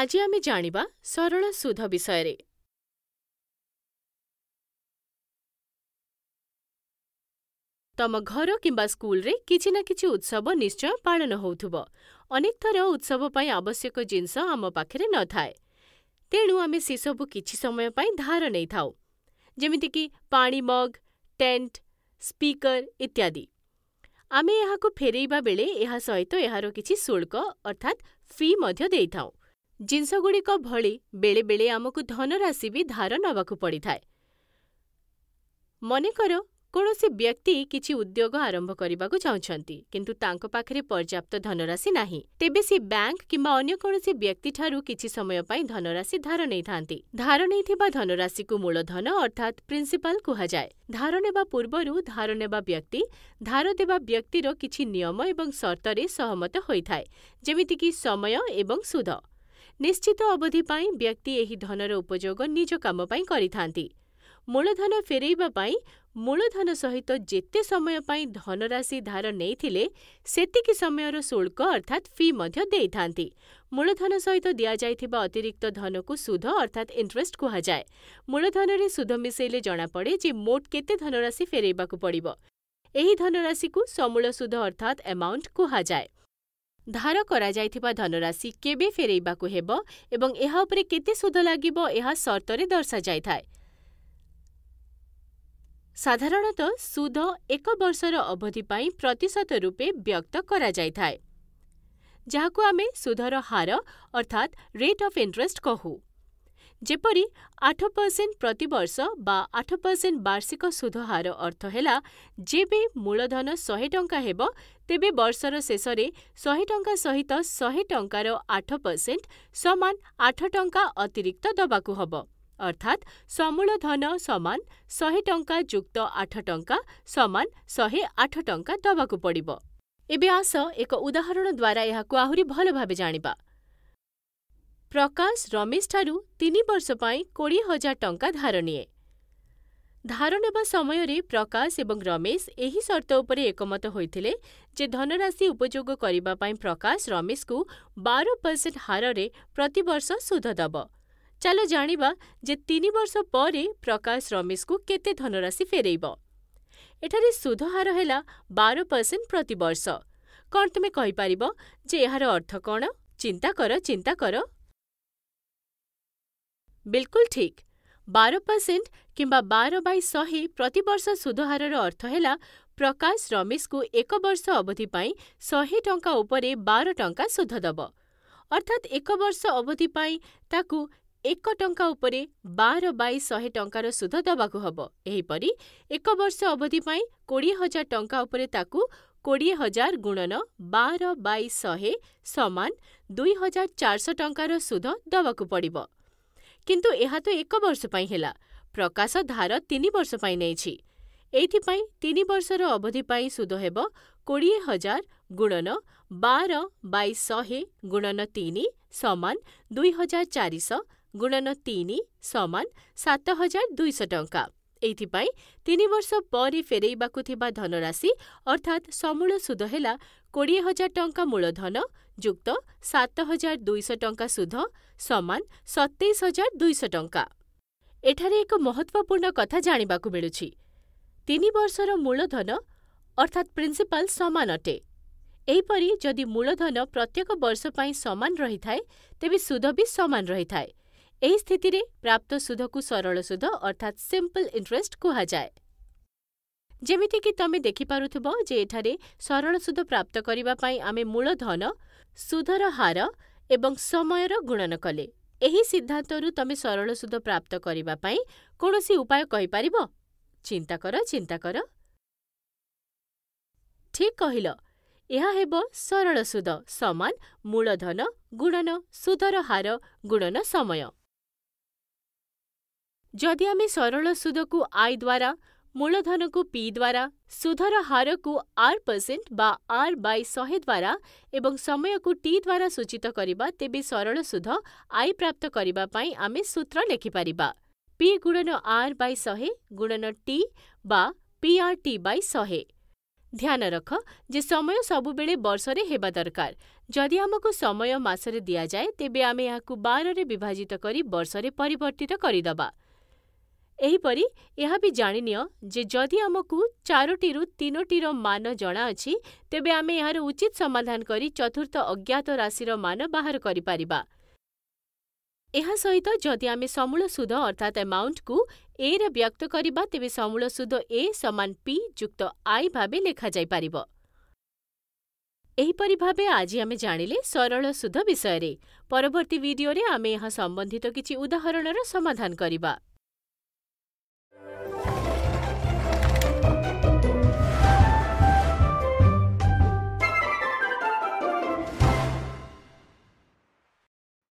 ଆଜି ଆମେ ଜାଣିବା ସରଳ ସୁଧ ବିଷୟରେ ତମ ଘର କିମ୍ବା ସ୍କୁଲରେ କିଛି ନା କିଛି ଉତ୍ସବ ନିଶ୍ଚୟ ପାଳନ ହଉଥିବ। ଅନେକ ଥର ଉତ୍ସବ ପାଇଁ ଆବଶ୍ୟକ ଜିନିଷ ଆମ ପାଖରେ ନଥାଏ, ତେଣୁ ଆମେ ସେସବୁ କିଛି ସମୟ ପାଇଁ ଧାର ନେଇଥାଉ, ଯେମିତିକି ପାଣି ମଗ୍, ଟେଣ୍ଟ, ସ୍ପିକର୍ ଇତ୍ୟାଦି। ଆମେ ଏହାକୁ ଫେରେଇବା ବେଳେ ଏହା ସହିତ ଏହାର କିଛି ଶୁଳ୍କ ଅର୍ଥାତ୍ ଫି' ମଧ୍ୟ ଦେଇଥାଉ। ଜିନିଷଗୁଡ଼ିକ ଭଳି ବେଳେବେଳେ ଆମକୁ ଧନରାଶି ବି ଧାର ନେବାକୁ ପଡ଼ିଥାଏ। ମନେକର କୌଣସି ବ୍ୟକ୍ତି କିଛି ଉଦ୍ୟୋଗ ଆରମ୍ଭ କରିବାକୁ ଚାହୁଁଛନ୍ତି, କିନ୍ତୁ ତାଙ୍କ ପାଖରେ ପର୍ଯ୍ୟାପ୍ତ ଧନରାଶି ନାହିଁ, ତେବେ ସେ ବ୍ୟାଙ୍କ କିମ୍ବା ଅନ୍ୟ କୌଣସି ବ୍ୟକ୍ତିଠାରୁ କିଛି ସମୟ ପାଇଁ ଧନରାଶି ଧାର ନେଇଥାନ୍ତି। ଧାର ନେଇଥିବା ଧନରାଶିକୁ ମୂଳଧନ ଅର୍ଥାତ୍ ପ୍ରିନ୍ସିପାଲ କୁହାଯାଏ। ଧାର ନେବା ପୂର୍ବରୁ ଧାର ନେବା ବ୍ୟକ୍ତି ଧାର ଦେବା ବ୍ୟକ୍ତିର କିଛି ନିୟମ ଏବଂ ସର୍ତ୍ତରେ ସହମତ ହୋଇଥାଏ, ଯେମିତିକି ସମୟ ଏବଂ ସୁଧ। ନିଶ୍ଚିତ ଅବଧି ପାଇଁ ବ୍ୟକ୍ତି ଏହି ଧନର ଉପଯୋଗ ନିଜ କାମ ପାଇଁ କରିଥାନ୍ତି ମୂଳଧନ ଫେରେଇବା ପାଇଁ ମୂଳଧନ ସହିତ ଯେତେ ସମୟ ପାଇଁ ଧନରାଶି ଧାର ନେଇଥିଲେ ସେତିକି ସମୟର ଶୁଳ୍କ ଅର୍ଥାତ୍ ଫି ମଧ୍ୟ ଦେଇଥାନ୍ତି ମୂଳଧନ ସହିତ ଦିଆଯାଇଥିବା ଅତିରିକ୍ତ ଧନକୁ ସୁଧ ଅର୍ଥାତ୍ ଇଣ୍ଟରେଷ୍ଟ କୁହାଯାଏ ମୂଳଧନରେ ସୁଧ ମିଶେଇଲେ ଜଣାପଡ଼େ ଯେ ମୋଟ କେତେ ଧନରାଶି ଫେରେଇବାକୁ ପଡ଼ିବ ଏହି ଧନରାଶିକୁ ସମୂଳ ସୁଧ ଅର୍ଥାତ୍ ଆମାଉଣ୍ଟ କୁହାଯାଏ ଧାର କରାଯାଇଥିବା ଧନରାଶି କେବେ ଫେରାଇବାକୁ ହେବ ଏବଂ ଏହା ଉପରେ କେତେ ସୁଧ ଲାଗିବ ଏହା ସର୍ତ୍ତରେ ଦର୍ଶାଯାଇଥାଏ ସାଧାରଣତଃ ସୁଧ ଏକ ବର୍ଷର ଅବଧି ପାଇଁ ପ୍ରତିଶତ ରୂପେ ବ୍ୟକ୍ତ କରାଯାଇଥାଏ ଯାହାକୁ ଆମେ ସୁଧର ହାର ଅର୍ଥାତ୍ ରେଟ୍ ଅଫ୍ ଇଣ୍ଟରେଷ୍ଟ କହୁ ଯେପରି ଆଠ ପର୍ସେଣ୍ଟ ପ୍ରତିବର୍ଷ ବା ଆଠ ପର୍ସେଣ୍ଟ ବାର୍ଷିକ ସୁଧ ହାର ଅର୍ଥ ହେଲା ଯେବେ ମୂଳଧନ ଶହେ ଟଙ୍କା ହେବ ତେବେ ବର୍ଷର ଶେଷରେ ଶହେ ଟଙ୍କା ସହିତ ଶହେ ଟଙ୍କାର ଆଠ ପର୍ସେଣ୍ଟ ସମାନ ଆଠ ଟଙ୍କା ଅତିରିକ୍ତ ଦେବାକୁ ହେବ ଅର୍ଥାତ୍ ସମୂଳଧନ ସମାନ ଶହେ ଟଙ୍କା ଯୁକ୍ତ ଆଠ ଟଙ୍କା ସମାନ ଶହେ ଆଠ ଟଙ୍କା ଦେବାକୁ ପଡ଼ିବ ଏବେ ଆସ ଏକ ଉଦାହରଣ ଦ୍ୱାରା ଏହାକୁ ଆହୁରି ଭଲ ଭାବେ ଜାଣିବା ପ୍ରକାଶ ରମେଶଠାରୁ ତିନି ବର୍ଷ ପାଇଁ କୋଡ଼ିଏ ହଜାର ଟଙ୍କା ଧାର ନିଏ ଧାର ନେବା ସମୟରେ ପ୍ରକାଶ ଏବଂ ରମେଶ ଏହି ସର୍ତ୍ତ ଉପରେ ଏକମତ ହୋଇଥିଲେ ଯେ ଧନରାଶି ଉପଯୋଗ କରିବା ପାଇଁ ପ୍ରକାଶ ରମେଶକୁ ବାର ପରସେଣ୍ଟ ହାରରେ ପ୍ରତିବର୍ଷ ସୁଧ ଦେବ ଚାଲ ଜାଣିବା ଯେ ତିନି ବର୍ଷ ପରେ ପ୍ରକାଶ ରମେଶକୁ କେତେ ଧନରାଶି ଫେରେଇବ ଏଠାରେ ସୁଧ ହାର ହେଲା ବାର ପରସେଣ୍ଟ ପ୍ରତିବର୍ଷ କ'ଣ ତୁମେ କହିପାରିବ ଯେ ଏହାର ଅର୍ଥ କ'ଣ ଚିନ୍ତା କର ଚିନ୍ତା କର ବିଲକୁଲ ଠିକ୍। ବାର ପର୍ସେଣ୍ଟ କିମ୍ବା ବାର ବାଇ ଶହେ ପ୍ରତିବର୍ଷ ସୁଧ ହାରର ଅର୍ଥ ହେଲା ପ୍ରକାଶ ରମେଶକୁ ଏକ ବର୍ଷ ଅବଧି ପାଇଁ ଶହେ ଟଙ୍କା ଉପରେ ବାର ଟଙ୍କା ସୁଧ ଦବ, ଅର୍ଥାତ୍ ଏକ ବର୍ଷ ଅବଧି ପାଇଁ ତାକୁ ଏକ ଟଙ୍କା ଉପରେ ବାର ବାଇ ଶହେ ଟଙ୍କାର ସୁଧ ଦବାକୁ ହବ, ଏହିପରି ଏକ ବର୍ଷ ଅବଧି ପାଇଁ କୋଡ଼ିଏ ହଜାର ଟଙ୍କା ଉପରେ ତାକୁ କୋଡ଼ିଏ ହଜାର ଗୁଣନ ବାର ବାଇ ଶହେ ସମାନ ଦୁଇ ହଜାର ଚାରିଶହ ଟଙ୍କାର ସୁଧ ଦବାକୁ ପଡ଼ିବ। କିନ୍ତୁ ଏହା ତ ଏକ ବର୍ଷ ପାଇଁ ହେଲା, ପ୍ରକାଶ ଧାର ତିନି ବର୍ଷ ପାଇଁ ନେଇଛି, ଏଇଥିପାଇଁ ତିନି ବର୍ଷର ଅବଧି ପାଇଁ ସୁଧ ହେବ କୋଡ଼ିଏ ହଜାର ଗୁଣନ ବାର ବାଇ ଶହେ ଗୁଣନ ତିନି ସମାନ ଦୁଇ ହଜାର ଚାରି ଗୁଣନ ତିନି ସମାନ ସାତ ହଜାର ଦୁଇ ଟଙ୍କା ଏଇଥିପାଇଁ ତିନି ବର୍ଷ ପରେ ଫେରେଇବାକୁ ଥିବା ଧନରାଶି ଅର୍ଥାତ୍ ସମୂଳ ସୁଧ ହେଲା କୋଡ଼ିଏ ହଜାର ଟଙ୍କା ମୂଳଧନ ଯୁକ୍ତ ସାତ ହଜାର ଦୁଇ ଟଙ୍କା ସୁଧ ସମାନ ସତେଇଶ ହଜାର ଦୁଇ ଟଙ୍କା। ଏଠାରେ ଏକ ମହତ୍ତ୍ୱପୂର୍ଣ୍ଣ କଥା ଜାଣିବାକୁ ମିଳୁଛି, ତିନି ବର୍ଷର ମୂଳଧନ ଅର୍ଥାତ୍ ପ୍ରିନ୍ସିପାଲ ସମାନ ଅଟେ। ଏହିପରି, ଯଦି ମୂଳଧନ ପ୍ରତ୍ୟେକ ବର୍ଷ ପାଇଁ ସମାନ ରହିଥାଏ, ତେବେ ସୁଧ ବି ସମାନ ରହିଥାଏ। ଏହି ସ୍ଥିତିରେ ପ୍ରାପ୍ତ ସୁଧକୁ ସରଳ ସୁଧ ଅର୍ଥାତ୍ ସିମ୍ପଲ୍ ଇଣ୍ଟରେଷ୍ଟ କୁହାଯାଏ। ଯେମିତିକି ତମେ ଦେଖିପାରୁଥିବ ଯେ ଏଠାରେ ସରଳ ସୁଧ ପ୍ରାପ୍ତ କରିବା ପାଇଁ ଆମେ ମୂଳଧନ ସୁଧର ହାର ଏବଂ ସମୟର ଗୁଣନ କଲେ, ଏହି ସିଦ୍ଧାନ୍ତରୁ ତମେ ସରଳ ସୁଧ ପ୍ରାପ୍ତ କରିବା ପାଇଁ କୌଣସି ଉପାୟ କହିପାରିବ, ଚିନ୍ତା କର ଚିନ୍ତା କର। ଠିକ୍ କହିଲ, ଏହା ହେବ ସରଳ ସୁଧ ସମାନ ମୂଳଧନ ଗୁଣନ ସୁଧର ହାର ଗୁଣନ ସମୟ। ଯଦି ଆମେ ସରଳ ସୁଧକୁ ଆଇ ଦ୍ୱାରା ମୂଳଧନକୁ ପି ଦ୍ୱାରା, ସୁଧର ହାରକୁ ଆର୍ ପରସେଣ୍ଟ ବା ଆର୍ ବାଇ ଶହେ ଦ୍ୱାରା ଏବଂ ସମୟକୁ ଟି ଦ୍ୱାରା ସୂଚିତ କରିବା ତେବେ ସରଳ ସୁଧ ଆଇ ପ୍ରାପ୍ତ କରିବା ପାଇଁ ଆମେ ସୂତ୍ର ଲେଖିପାରିବା ପି ଗୁଣନ ଆର୍ ବାଇ ଶହେ ଗୁଣନ ଟି ବା ପିଆର୍‌ଟି ବାଇ ଶହେ। ଧ୍ୟାନ ରଖ ଯେ ସମୟ ସବୁବେଳେ ବର୍ଷରେ ହେବା ଦରକାର, ଯଦି ଆମକୁ ସମୟ ମାସରେ ଦିଆଯାଏ ତେବେ ଆମେ ଏହାକୁ ବାରରେ ବିଭାଜିତ କରି ବର୍ଷରେ ପରିବର୍ତ୍ତିତ କରିଦେବା। ଏହିପରି ଏହା ବି ଜାଣିନିଅ ଯେ ଯଦି ଆମକୁ ଚାରୋଟିରୁ ତିନୋଟିର ମାନ ଜଣାଅଛି ତେବେ ଆମେ ଏହାର ଉଚିତ ସମାଧାନ କରି ଚତୁର୍ଥ ଅଜ୍ଞାତ ରାଶିର ମାନ ବାହାର କରିପାରିବା ଏହା ସହିତ ଯଦି ଆମେ ସମୂଳ ସୁଧ ଅର୍ଥାତ୍ ଆମାଉଣ୍ଟକୁ ଏ ରେ ବ୍ୟକ୍ତ କରିବା ତେବେ ସମୂଳ ସୁଧ ଏ ସମାନ ପି ଯୁକ୍ତ ଆଇ ଭାବେ ଲେଖାଯାଇପାରିବ ଏହିପରି ଭାବେ ଆଜି ଆମେ ଜାଣିଲେ ସରଳ ସୁଧ ବିଷୟରେ ପରବର୍ତ୍ତୀ ଭିଡିଓରେ ଆମେ ଏହା ସମ୍ବନ୍ଧିତ କିଛି ଉଦାହରଣର ସମାଧାନ କରିବା